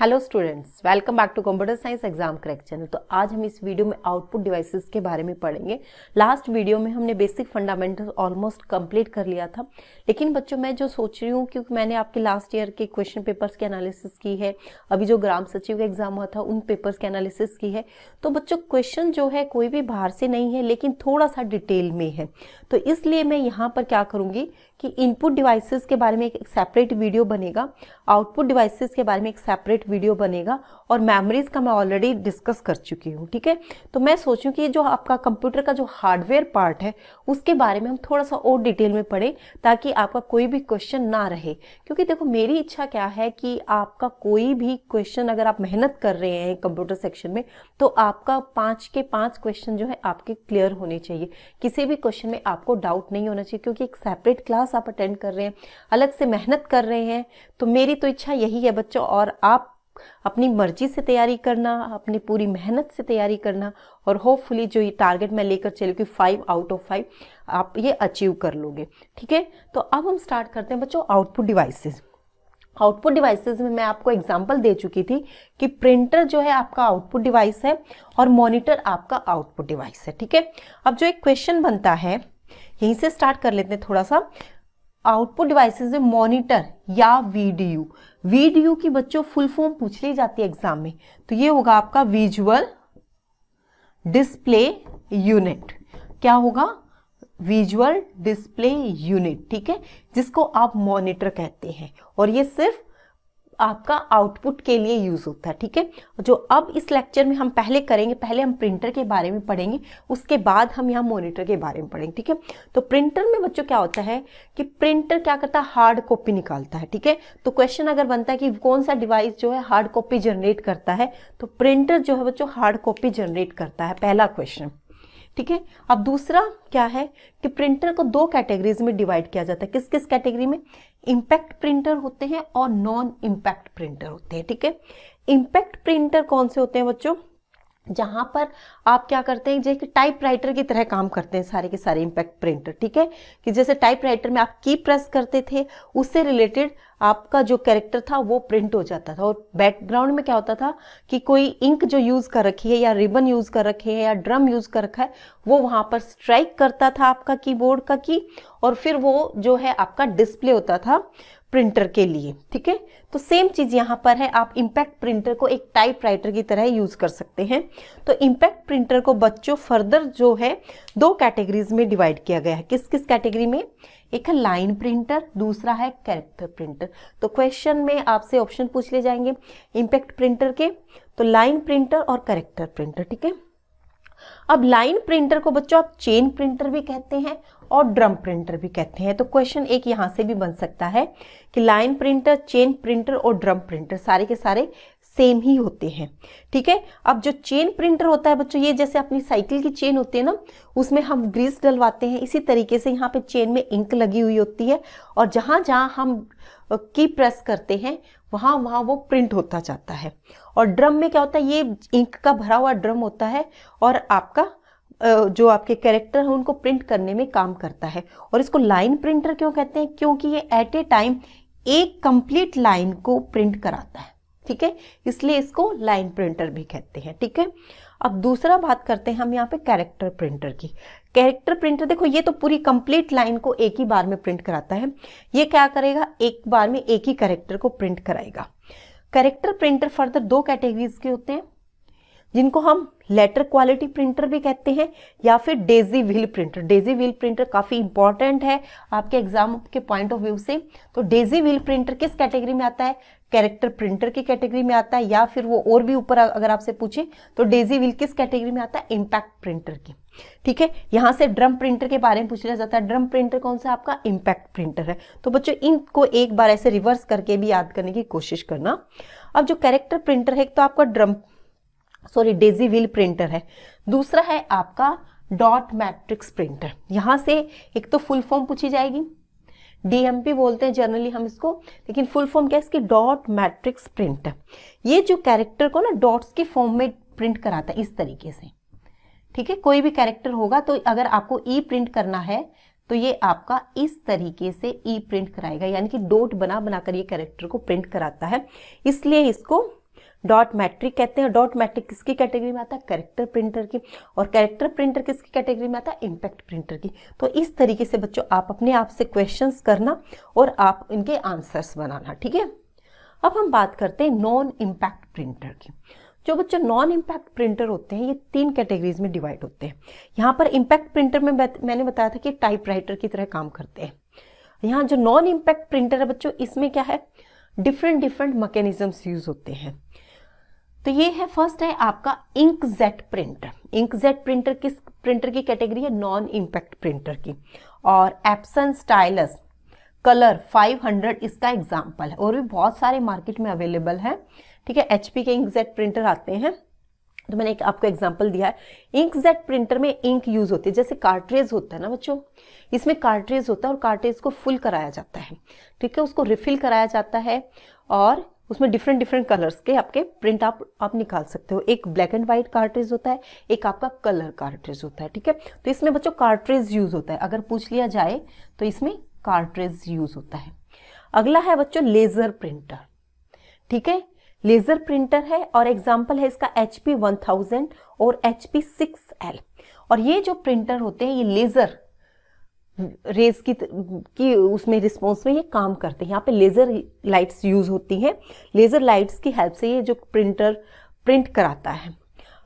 Hello students welcome back to computer science exam crack channel तो आज हम इस वीडियो में आउटपुट डिवाइसेस के बारे में पढ़ेंगे लास्ट वीडियो में हमने बेसिक फंडामेंटल ऑलमोस्ट कंप्लीट कर लिया था लेकिन बच्चों मैं जो सोच रही हूँ क्योंकि मैंने आपके लास्ट ईयर के क्वेश्चन पेपर्स की एनालिसिस की है अभी जो ग्राम सचिव का एग्जाम हुआ था उन पेपर्स की एनालिसिस की है तो बच्चों क्वेश्चन जो है कोई भी बाहर से नहीं है लेकिन थोड़ा सा डिटेल में है तो इसलिए मैं यहाँ पर क्या करूँगी कि इनपुट डिवाइसेस के बारे में एक सेपरेट वीडियो बनेगा आउटपुट डिवाइसेस के बारे में एक सेपरेट वीडियो बनेगा और मेमोरीज का मैं ऑलरेडी डिस्कस कर चुकी हूँ ठीक है तो मैं सोचूँ कि जो आपका कंप्यूटर का जो हार्डवेयर पार्ट है उसके बारे में हम थोड़ा सा और डिटेल में पढ़ें ताकि आपका कोई भी क्वेश्चन ना रहे क्योंकि देखो मेरी इच्छा क्या है कि आपका कोई भी क्वेश्चन अगर आप मेहनत कर रहे हैं कंप्यूटर सेक्शन में तो आपका पाँच के पाँच क्वेश्चन जो है आपके क्लियर होने चाहिए किसी भी क्वेश्चन में आपको डाउट नहीं होना चाहिए क्योंकि एक सेपरेट क्लास क्लास आप अटेंड कर रहे हैं अलग से मेहनत कर रहे हैं तो मेरी तो इच्छा यही है बच्चों और आप अपनी मर्जी से तैयारी करना अपनी पूरी मेहनत से तैयारी करना और होपफुली जो ये टारगेट मैं लेकर चलूँ कि फाइव आउट ऑफ फाइव आप ये अचीव कर लोगे ठीक है तो अब हम स्टार्ट करते हैं बच्चों आउटपुट डिवाइसेस आउटपुट डिवाइसेस में मैं आपको एग्जांपल दे चुकी थी कि प्रिंटर जो है आपका आउटपुट डिवाइस है और मॉनिटर आपका आउटपुट डिवाइस है ठीक है अब जो एक क्वेश्चन बनता है यहीं से स्टार्ट कर लेते हैं थोड़ा सा आउटपुट डिवाइस में मॉनिटर या वीडियो वीडियो की बच्चों फुल फॉर्म पूछ ली जाती है एग्जाम में तो ये होगा आपका विजुअल डिस्प्ले यूनिट क्या होगा विजुअल डिस्प्ले यूनिट ठीक है जिसको आप मॉनिटर कहते हैं और ये सिर्फ आपका आउटपुट के लिए यूज़ होता है ठीक है जो अब इस लेक्चर में हम पहले करेंगे पहले हम प्रिंटर के बारे में पढ़ेंगे उसके बाद हम यहाँ मोनिटर के बारे में पढ़ेंगे ठीक है तो प्रिंटर में बच्चों क्या होता है कि प्रिंटर क्या करता है हार्ड कॉपी निकालता है ठीक है तो क्वेश्चन अगर बनता है कि कौन सा डिवाइस जो है हार्ड कॉपी जनरेट करता है तो प्रिंटर जो है बच्चों हार्ड कॉपी जनरेट करता है पहला क्वेश्चन ठीक है अब दूसरा क्या है कि प्रिंटर को दो कैटेगरीज में डिवाइड किया जाता है किस किस कैटेगरी में इम्पैक्ट प्रिंटर होते हैं और नॉन इम्पैक्ट प्रिंटर होते हैं ठीक है इम्पैक्ट प्रिंटर कौन से होते हैं बच्चों जहाँ पर आप क्या करते हैं जैसे टाइप राइटर की तरह काम करते हैं सारे के सारे इम्पैक्ट प्रिंटर ठीक है कि जैसे टाइप राइटर में आप की प्रेस करते थे उससे रिलेटेड आपका जो कैरेक्टर था वो प्रिंट हो जाता था और बैकग्राउंड में क्या होता था कि कोई इंक जो यूज़ कर रखी है या रिबन यूज़ कर रखे है या ड्रम यूज़ कर रखा है वो वहाँ पर स्ट्राइक करता था आपका कीबोर्ड का की और फिर वो जो है आपका डिस्प्ले होता था प्रिंटर के लिए ठीक है तो सेम चीज़ यहाँ पर है आप इम्पैक्ट प्रिंटर को एक टाइपराइटर की तरह यूज़ कर सकते हैं तो इम्पैक्ट प्रिंटर को बच्चों फर्दर जो है दो कैटेगरीज में डिवाइड किया गया है किस किस कैटेगरी में एक है लाइन प्रिंटर दूसरा है कैरेक्टर प्रिंटर तो क्वेश्चन में आपसे ऑप्शन पूछ ले जाएंगे इम्पैक्ट प्रिंटर के तो लाइन प्रिंटर और करेक्टर प्रिंटर ठीक है अब लाइन प्रिंटर को बच्चों आप चेन प्रिंटर भी कहते हैं और ड्रम प्रिंटर भी कहते हैं तो क्वेश्चन एक यहाँ से भी बन सकता है कि लाइन प्रिंटर चेन प्रिंटर और ड्रम प्रिंटर सारे के सारे सेम ही होते हैं ठीक है अब जो चेन प्रिंटर होता है बच्चों ये जैसे अपनी साइकिल की चेन होती है ना उसमें हम ग्रीस डलवाते हैं इसी तरीके से यहाँ पे चेन में इंक लगी हुई होती है और जहाँ जहाँ हम की प्रेस करते हैं वहाँ वहाँ वो प्रिंट होता जाता है और ड्रम में क्या होता है ये इंक का भरा हुआ ड्रम होता है और आपका जो आपके कैरेक्टर हैं उनको प्रिंट करने में काम करता है और इसको लाइन प्रिंटर क्यों कहते हैं क्योंकि ये एट ए टाइम एक कंप्लीट लाइन को प्रिंट कराता है ठीक है इसलिए इसको लाइन प्रिंटर भी कहते हैं ठीक है अब दूसरा बात करते हैं हम यहाँ पे कैरेक्टर प्रिंटर की कैरेक्टर प्रिंटर देखो ये तो पूरी कंप्लीट लाइन को एक ही बार में प्रिंट कराता है ये क्या करेगा एक बार में एक ही कैरेक्टर को प्रिंट कराएगा कैरेक्टर प्रिंटर फर्दर दो कैटेगरीज के होते हैं जिनको हम लेटर क्वालिटी प्रिंटर भी कहते हैं या फिर daisy wheel printer daisy wheel printer काफ़ी इंपॉर्टेंट है आपके एग्जाम के पॉइंट ऑफ व्यू से तो डेजी व्हील प्रिंटर किस कैटेगरी में आता है कैरेक्टर प्रिंटर की कैटेगरी में आता है या फिर वो और भी ऊपर अगर आपसे पूछे तो डेजी विल किस कैटेगरी में आता है इम्पैक्ट प्रिंटर की ठीक है यहाँ से ड्रम प्रिंटर के बारे में पूछ लिया जाता है ड्रम प्रिंटर कौन सा आपका इम्पैक्ट प्रिंटर है तो बच्चों इनको एक बार ऐसे रिवर्स करके भी याद करने की कोशिश करना अब जो कैरेक्टर प्रिंटर है तो आपका drum sorry daisy wheel printer है दूसरा है आपका डॉट मैट्रिक्स प्रिंटर यहाँ से एक तो फुल फॉर्म पूछी जाएगी डीएमपी बोलते हैं जनरली हम इसको लेकिन फुल फॉर्म क्या है इसकी डॉट मैट्रिक्स प्रिंट ये जो कैरेक्टर को ना डॉट्स के फॉर्म में प्रिंट कराता है इस तरीके से ठीक है कोई भी कैरेक्टर होगा तो अगर आपको ई e प्रिंट करना है तो ये आपका इस तरीके से ई e प्रिंट कराएगा यानी कि डोट बना बनाकर ये कैरेक्टर को प्रिंट कराता है इसलिए इसको डॉट मैट्रिक कहते हैं डॉट मैट्रिक किसकी कैटेगरी में आता है कैरेक्टर प्रिंटर की और कैरेक्टर प्रिंटर किसकी कैटेगरी में आता है इम्पैक्ट प्रिंटर की तो इस तरीके से बच्चों आप अपने आप से क्वेश्चंस करना और आप इनके आंसर्स बनाना ठीक है अब हम बात करते हैं नॉन इम्पैक्ट प्रिंटर की जो बच्चे नॉन इम्पैक्ट प्रिंटर होते हैं ये तीन कैटेगरीज में डिवाइड होते हैं यहाँ पर इम्पैक्ट प्रिंटर में मैंने बताया था कि राइटर की तरह काम करते हैं यहाँ जो नॉन इम्पैक्ट प्रिंटर है बच्चों इसमें क्या है डिफरेंट डिफरेंट मैकेनिज्म यूज होते हैं तो ये है फर्स्ट है आपका ink jet printer ink jet printer किस प्रिंटर की कैटेगरी है नॉन इम्पैक्ट प्रिंटर की और एप्सन स्टाइलस कलर 500 इसका एग्जाम्पल है और भी बहुत सारे मार्केट में अवेलेबल है ठीक है एच के इंक जेट प्रिंटर आते हैं तो मैंने एक आपको एग्जाम्पल दिया है इंक जेट प्रिंटर में इंक यूज होती है जैसे कार्ट्रेज होता है ना बच्चों इसमें कार्ट्रेज होता है और कार्ट्रेज को फुल कराया जाता है ठीक है उसको रिफिल कराया जाता है और उसमें डिफरेंट डिफरेंट कलर्स के आपके प्रिंट आप आप निकाल सकते हो एक ब्लैक एंड व्हाइट कार्ट्रेज होता है एक आपका कलर कार्ट्रेज होता है ठीक है तो इसमें बच्चों कार्ट्रेज यूज होता है अगर पूछ लिया जाए तो इसमें कार्ट्रेज यूज होता है अगला है बच्चों लेजर प्रिंटर ठीक है लेजर प्रिंटर है और एग्जाम्पल है इसका एच पी वन थाउजेंड और एच पी सिक्स एल और ये जो प्रिंटर होते हैं ये लेजर रेज की की उसमें रिस्पॉन्स में ये काम करते हैं यहाँ पे लेज़र लाइट्स यूज़ होती हैं लेज़र लाइट्स की हेल्प से ये जो प्रिंटर प्रिंट कराता है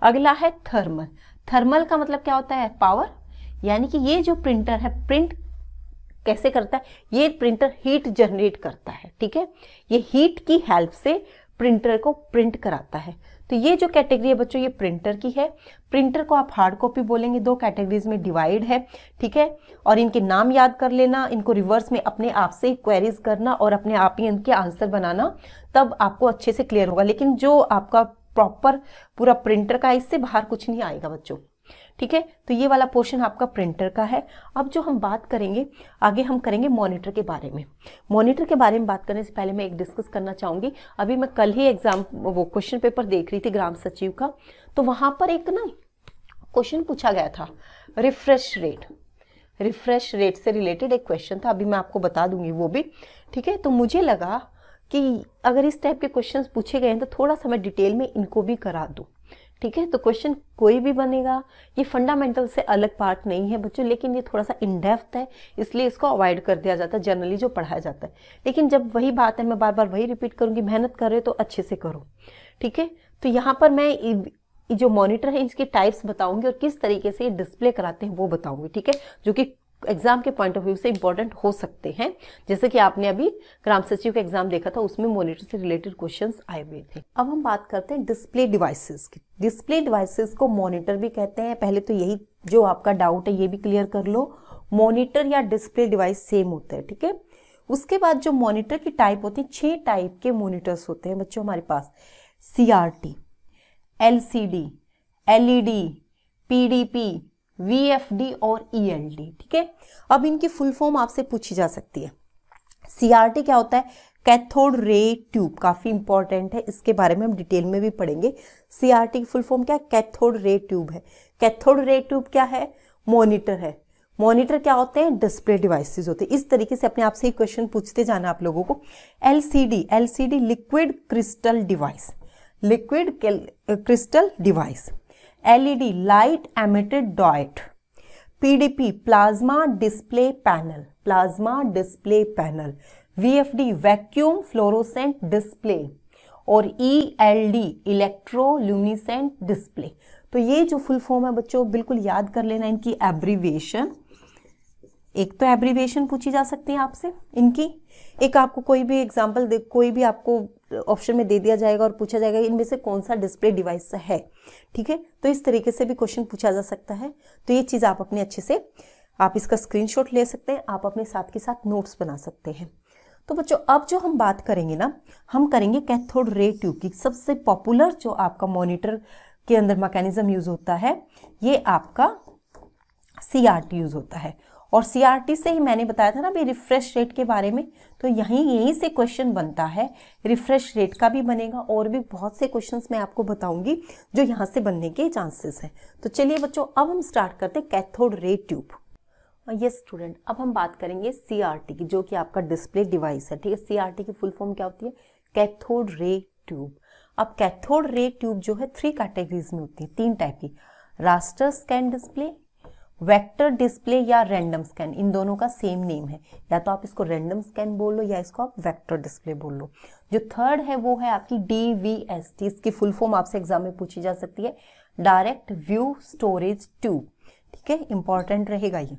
अगला है थर्मल थर्मल का मतलब क्या होता है पावर यानी कि ये जो प्रिंटर है प्रिंट कैसे करता है ये प्रिंटर हीट जनरेट करता है ठीक है ये हीट की हेल्प से प्रिंटर को प्रिंट कराता है तो ये जो कैटेगरी है बच्चों ये प्रिंटर की है प्रिंटर को आप हार्ड कॉपी बोलेंगे दो कैटेगरीज में डिवाइड है ठीक है और इनके नाम याद कर लेना इनको रिवर्स में अपने आप से क्वेरीज करना और अपने आप ही इनके आंसर बनाना तब आपको अच्छे से क्लियर होगा लेकिन जो आपका प्रॉपर पूरा प्रिंटर का इससे बाहर कुछ नहीं आएगा बच्चों ठीक है तो ये वाला पोर्शन आपका प्रिंटर का है अब जो हम बात करेंगे आगे हम करेंगे मॉनिटर के बारे में मॉनिटर के बारे में बात करने से पहले मैं एक डिस्कस करना चाहूँगी अभी मैं कल ही एग्जाम वो क्वेश्चन पेपर देख रही थी ग्राम सचिव का तो वहाँ पर एक ना क्वेश्चन पूछा गया था रिफ्रेश रेट रिफ्रेश रेट से रिलेटेड एक क्वेश्चन था अभी मैं आपको बता दूंगी वो भी ठीक है तो मुझे लगा कि अगर इस टाइप के क्वेश्चन पूछे गए हैं तो थोड़ा सा मैं डिटेल में इनको भी करा दूँ ठीक है तो क्वेश्चन कोई भी बनेगा ये फंडामेंटल से अलग पार्ट नहीं है बच्चों लेकिन ये थोड़ा सा इनडेप्थ है इसलिए इसको अवॉइड कर दिया जाता है जनरली जो पढ़ाया जाता है लेकिन जब वही बात है मैं बार बार वही रिपीट करूँगी मेहनत कर रहे हो तो अच्छे से करो ठीक है तो यहाँ पर मैं जो मॉनिटर है इसके टाइप्स बताऊंगी और किस तरीके से ये डिस्प्ले कराते हैं वो बताऊंगी ठीक है जो कि एग्जाम के पॉइंट ऑफ व्यू से इंपॉर्टेंट हो सकते हैं जैसे कि आपने अभी ग्राम सचिव का एग्जाम देखा था उसमें मोनिटर से रिलेटेड क्वेश्चन आए हुए थे अब हम बात करते हैं डिस्प्ले डिवाइसेस की डिस्प्ले डिवाइसेस को मॉनिटर भी कहते हैं पहले तो यही जो आपका डाउट है ये भी क्लियर कर लो मॉनिटर या डिस्प्ले डिवाइस सेम होता है ठीक है उसके बाद जो मॉनिटर की टाइप होती है छह टाइप के मोनिटर्स होते हैं बच्चों हमारे पास C R T L C D L E D P D P VFD और ईएलडी e ठीक है अब इनकी फुल फॉर्म आपसे पूछी जा सकती है सीआरटी क्या होता है कैथोड रे ट्यूब काफ़ी इंपॉर्टेंट है इसके बारे में हम डिटेल में भी पढ़ेंगे सीआरटी की फुल फॉर्म क्या है कैथोड रे ट्यूब है कैथोड रे ट्यूब क्या है मॉनिटर है मॉनिटर क्या होते हैं डिस्प्ले डिवाइसेस होते हैं इस तरीके से अपने आप से क्वेश्चन पूछते जाना आप लोगों को LCD LCD liquid crystal device liquid crystal device LED light emitted dot PDP plasma display panel plasma display panel VFD vacuum fluorescent display और ईएलडी इलेक्ट्रोल्यूमिनेसेंट डिस्प्ले तो ये जो फुल फॉर्म है बच्चों बिल्कुल याद कर लेना इनकी एब्रीविएशन एक तो एब्रीवेशन पूछी जा सकती है आपसे इनकी एक आपको कोई भी एग्जाम्पल दे कोई भी आपको ऑप्शन uh, में दे दिया जाएगा और पूछा जाएगा इनमें से कौन सा डिस्प्ले डिवाइस है ठीक है तो इस तरीके से भी क्वेश्चन पूछा जा सकता है तो ये चीज़ आप अपने अच्छे से आप इसका स्क्रीनशॉट ले सकते हैं आप अपने साथ के साथ नोट्स बना सकते हैं तो बच्चों अब जो हम बात करेंगे ना हम करेंगे कैथोड रे ट्यूब की सबसे पॉपुलर जो आपका मॉनिटर के अंदर मैकेनिज्म यूज़ होता है ये आपका सी यूज़ होता है और सीआरटी से ही मैंने बताया था ना अभी रिफ्रेश रेट के बारे में तो यहीं यहीं से क्वेश्चन बनता है रिफ्रेश रेट का भी बनेगा और भी बहुत से क्वेश्चन मैं आपको बताऊंगी जो यहाँ से बनने के चांसेस हैं तो चलिए बच्चों अब हम स्टार्ट करते हैं कैथोड रे ट्यूब ये स्टूडेंट अब हम बात करेंगे सीआरटी की जो कि आपका डिस्प्ले डिवाइस है ठीक है सीआरटी की फुल फॉर्म क्या होती है कैथोड रे ट्यूब अब कैथोड रे ट्यूब जो है थ्री कैटेगरीज में होती है तीन टाइप की raster scan display vector display या रैंडम स्कैन इन दोनों का सेम नेम है या तो आप इसको रैंडम स्कैन बोल लो या इसको आप वेक्टर डिस्प्ले बोल लो जो थर्ड है वो है आपकी डी वी एस टी इसकी फुल फॉर्म आपसे एग्जाम में पूछी जा सकती है डायरेक्ट व्यू स्टोरेज टू ठीक है इंपॉर्टेंट रहेगा ये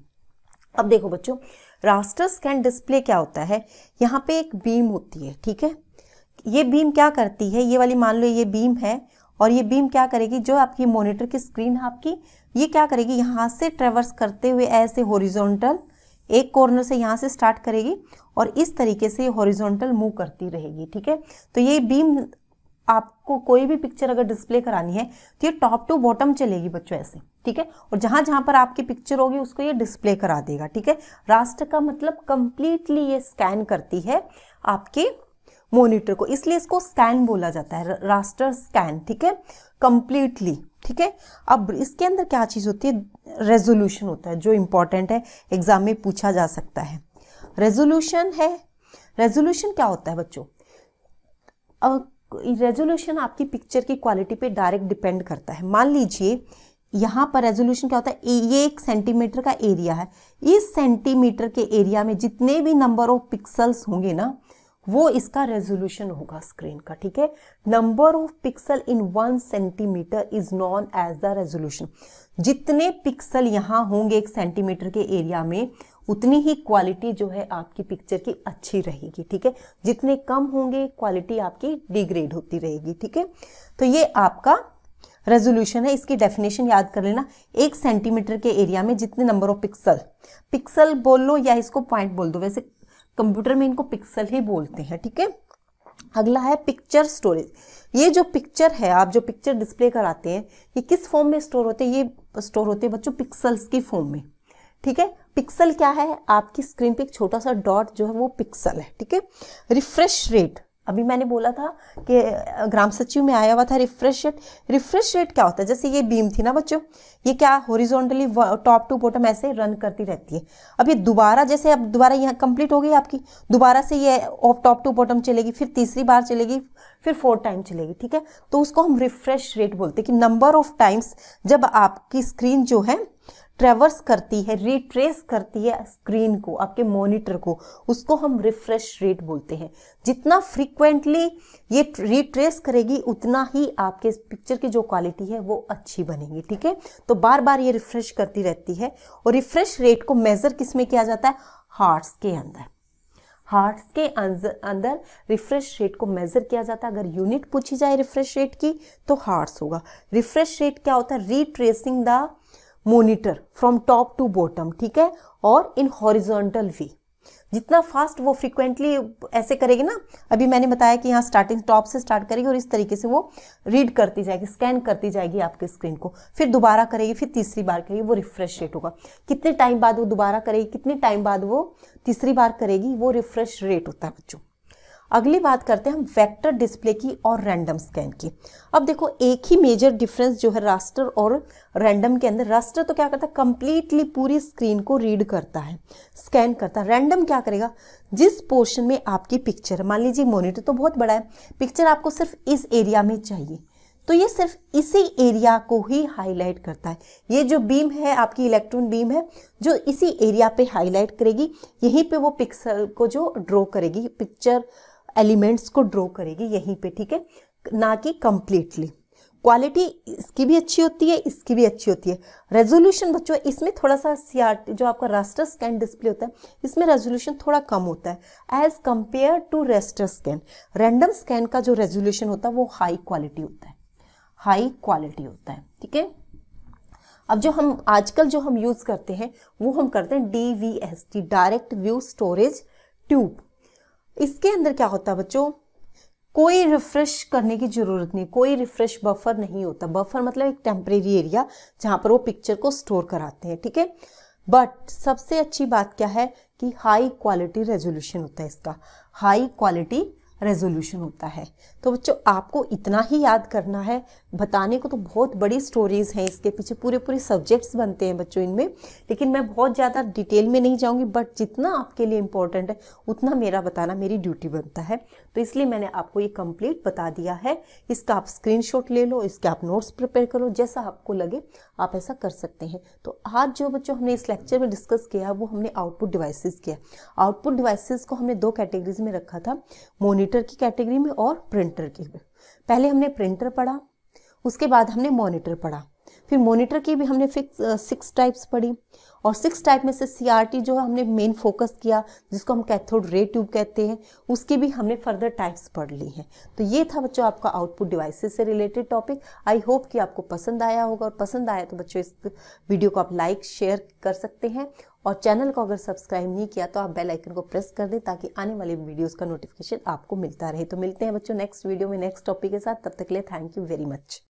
अब देखो बच्चों रास्टर स्कैन डिस्प्ले क्या होता है यहाँ पे एक बीम होती है ठीक है ये बीम क्या करती है ये वाली मान लो ये बीम है और ये बीम क्या करेगी जो आपकी मॉनिटर की स्क्रीन है आपकी ये क्या करेगी यहाँ से ट्रेवर्स करते हुए ऐसे हॉरिजॉन्टल एक कॉर्नर से यहाँ से स्टार्ट करेगी और इस तरीके से हॉरिजॉन्टल मूव करती रहेगी ठीक है तो ये बीम आपको कोई भी पिक्चर अगर डिस्प्ले करानी है तो ये टॉप टू बॉटम चलेगी बच्चों ऐसे ठीक है और जहाँ जहाँ पर आपकी पिक्चर होगी उसको ये डिस्प्ले करा देगा ठीक है राष्ट्र का मतलब कंप्लीटली ये स्कैन करती है आपके मॉनिटर को इसलिए इसको स्कैन बोला जाता है रास्टर स्कैन ठीक है कंप्लीटली ठीक है अब इसके अंदर क्या चीज़ होती है रेजोल्यूशन होता है जो इंपॉर्टेंट है एग्जाम में पूछा जा सकता है रेजोल्यूशन है रेजोल्यूशन क्या होता है बच्चों रेजोल्यूशन आपकी पिक्चर की क्वालिटी पे डायरेक्ट डिपेंड करता है मान लीजिए यहाँ पर रेजोल्यूशन क्या होता है ये एक सेंटीमीटर का एरिया है इस सेंटीमीटर के एरिया में जितने भी नंबर ऑफ पिक्सल्स होंगे ना वो इसका रेजोल्यूशन होगा स्क्रीन का ठीक है number of pixel in one centimetre is known as the resolution जितने पिक्सल यहाँ होंगे एक सेंटीमीटर के एरिया में उतनी ही क्वालिटी जो है आपकी पिक्चर की अच्छी रहेगी ठीक है जितने कम होंगे क्वालिटी आपकी डिग्रेड होती रहेगी ठीक है तो ये आपका रेजोल्यूशन है इसकी डेफिनेशन याद कर लेना एक सेंटीमीटर के एरिया में जितने नंबर ऑफ पिक्सल पिक्सल बोल लो या इसको पॉइंट बोल दो वैसे कंप्यूटर में इनको पिक्सल ही बोलते हैं ठीक है ठीके? अगला है पिक्चर स्टोरेज ये जो पिक्चर है आप जो पिक्चर डिस्प्ले कराते हैं ये किस फॉर्म में स्टोर होते हैं ये स्टोर होते हैं बच्चों पिक्सल्स की फॉर्म में ठीक है पिक्सल क्या है आपकी स्क्रीन पे एक छोटा सा डॉट जो है वो पिक्सल है ठीक है रिफ्रेश रेट अभी मैंने बोला था कि ग्राम सचिव में आया हुआ था रिफ्रेश रेट रिफ्रेश रेट क्या होता है जैसे ये बीम थी ना बच्चों ये क्या होरिजोनटली टॉप टू बॉटम ऐसे रन करती रहती है अब ये दोबारा जैसे अब दोबारा यहाँ कंप्लीट हो गई आपकी दोबारा से ये ऑफ टॉप टू बॉटम चलेगी फिर तीसरी बार चलेगी फिर फोर्थ टाइम चलेगी ठीक है तो उसको हम रिफ्रेश रेट बोलते हैं कि नंबर ऑफ टाइम्स जब आपकी स्क्रीन जो है ट्रेवर्स करती है रिट्रेस करती है स्क्रीन को आपके मॉनिटर को उसको हम रिफ्रेश रेट बोलते हैं जितना फ्रीक्वेंटली ये रिट्रेस करेगी उतना ही आपके पिक्चर की जो क्वालिटी है वो अच्छी बनेगी ठीक है तो बार बार ये रिफ्रेश करती रहती है और रिफ्रेश रेट को मेज़र किस में किया जाता है हार्ट्स के अंदर हार्ट्स के अंदर रिफ्रेश रेट को मेजर किया जाता है अगर यूनिट पूछी जाए रिफ्रेश रेट की तो हार्ट्स होगा रिफ्रेश रेट क्या होता है retracing the monitor from top to bottom ठीक है और इन हॉरिजॉन्टल वे जितना फास्ट वो फ्रिक्वेंटली ऐसे करेगी ना अभी मैंने बताया कि यहाँ स्टार्टिंग टॉप से स्टार्ट करेगी और इस तरीके से वो रीड करती जाएगी स्कैन करती जाएगी आपके स्क्रीन को फिर दोबारा करेगी फिर तीसरी बार करेगी वो रिफ्रेश रेट होगा कितने टाइम बाद वो दोबारा करेगी कितने टाइम बाद वो तीसरी बार करेगी वो रिफ्रेश रेट होता है बच्चों अगली बात करते हैं हम वेक्टर डिस्प्ले की और रैंडम स्कैन की अब देखो एक ही मेजर डिफरेंस जो है रास्टर और रैंडम के अंदर रास्टर तो क्या करता है कंप्लीटली पूरी स्क्रीन को रीड करता है स्कैन करता है रैंडम क्या करेगा जिस पोर्शन में आपकी पिक्चर मान लीजिए मोनिटर तो बहुत बड़ा है पिक्चर आपको सिर्फ इस एरिया में चाहिए तो ये सिर्फ इसी एरिया को ही हाईलाइट करता है ये जो बीम है आपकी इलेक्ट्रॉन बीम है जो इसी एरिया पे हाईलाइट करेगी यहीं पे वो पिक्सल को जो ड्रॉ करेगी पिक्चर एलिमेंट्स को ड्रॉ करेगी यहीं पे ठीक है ना कि कंप्लीटली क्वालिटी इसकी भी अच्छी होती है इसकी भी अच्छी होती है रेजोल्यूशन बच्चों इसमें थोड़ा सा सीआरटी जो आपका रास्टर स्कैन डिस्प्ले होता है इसमें रेजोल्यूशन थोड़ा कम होता है as compare to raster scan random scan का जो रेजोल्यूशन होता है वो हाई क्वालिटी होता है हाई क्वालिटी होता है ठीक है अब जो हम आजकल जो हम यूज़ करते हैं वो हम करते हैं D V S T direct view storage tube इसके अंदर क्या होता है बच्चों कोई रिफ्रेश करने की ज़रूरत नहीं कोई रिफ्रेश बफर नहीं होता बफर मतलब एक टेम्परेरी एरिया जहां पर वो पिक्चर को स्टोर कराते हैं ठीक है बट सबसे अच्छी बात क्या है कि हाई क्वालिटी रेजोल्यूशन होता है इसका हाई क्वालिटी रेजोल्यूशन होता है तो बच्चों आपको इतना ही याद करना है बताने को तो बहुत बड़ी स्टोरीज़ हैं इसके पीछे पूरे पूरे सब्जेक्ट्स बनते हैं बच्चों इनमें लेकिन मैं बहुत ज़्यादा डिटेल में नहीं जाऊँगी बट जितना आपके लिए इम्पोर्टेंट है उतना मेरा बताना मेरी ड्यूटी बनता है तो इसलिए मैंने आपको ये कंप्लीट बता दिया है इसका आप स्क्रीन ले लो इसके आप नोट्स प्रिपेयर करो जैसा आपको लगे आप ऐसा कर सकते हैं तो आज जो बच्चों हमने इस लेक्चर में डिस्कस किया वो हमने आउटपुट डिवाइसिस किया आउटपुट डिवाइसिस को हमने दो कैटेगरीज में रखा था मोनिटर मॉनिटर की कैटेगरी में और प्रिंटर की में पहले हमने प्रिंटर पढ़ा उसके बाद हमने मॉनिटर पढ़ा फिर मॉनिटर की भी हमने फिक्स सिक्स टाइप्स पढ़ी और सिक्स टाइप में से सीआरटी जो हमने मेन फोकस किया जिसको हम कैथोड रे ट्यूब कहते हैं उसकी भी हमने फर्दर टाइप्स पढ़ ली हैं तो ये था बच्चों आपका आउटपुट डिवाइसेस से रिलेटेड टॉपिक आई होप कि आपको पसंद आया होगा और पसंद आया तो बच्चों इस वीडियो को आप लाइक शेयर कर सकते हैं और चैनल को अगर सब्सक्राइब नहीं किया तो आप बेल आइकन को प्रेस कर दें ताकि आने वाले वीडियोस का नोटिफिकेशन आपको मिलता रहे तो मिलते हैं बच्चों नेक्स्ट वीडियो में नेक्स्ट टॉपिक के साथ तब तक के लिए थैंक यू वेरी मच